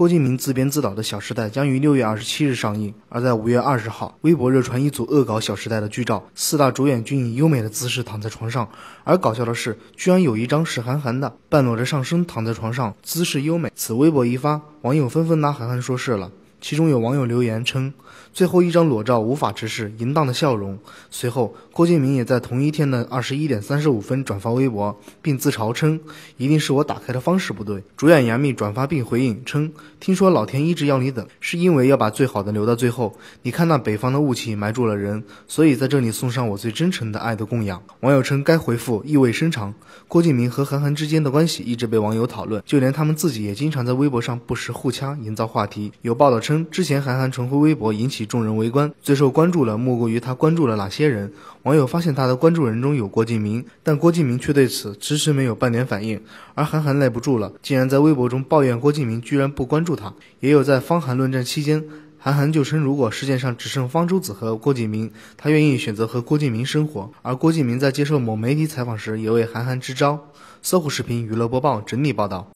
郭敬明自编自导的《小时代》将于六月二十七日上映，而在五月二十号，微博热传一组恶搞《小时代》的剧照，四大主演均以优美的姿势躺在床上，而搞笑的是，居然有一张是韩寒的，半裸着上身躺在床上，姿势优美。此微博一发，网友纷纷拿韩寒说事了。其中有网友留言称：“最后一张裸照无法直视，淫荡的笑容。”随后，郭敬明也在同一天的二十一点三十五分转发微博，并自嘲称：“一定是我打开的方式不对。”主演杨幂转发并回应称：“听说老天一直要你等，是因为要把最好的留到最后。你看那北方的雾气埋住了人，所以在这里送上我最真诚的爱的供养。”网友称该回复意味深长。郭敬明和韩寒之间的关系一直被网友讨论，就连他们自己也经常在微博上不时互掐，营造话题。有报道称。称，之前韩寒重回微博引起众人围观，最受关注的莫过于他关注了哪些人。网友发现他的关注人中有郭敬明，但郭敬明却对此迟迟没有半点反应。而韩寒耐不住了，竟然在微博中抱怨郭敬明居然不关注他。也有在方韩论战期间，韩寒就称如果世界上只剩方舟子和郭敬明，他愿意选择和郭敬明生活。而郭敬明在接受某媒体采访时也为韩寒支招。搜狐视频娱乐播报，整理报道。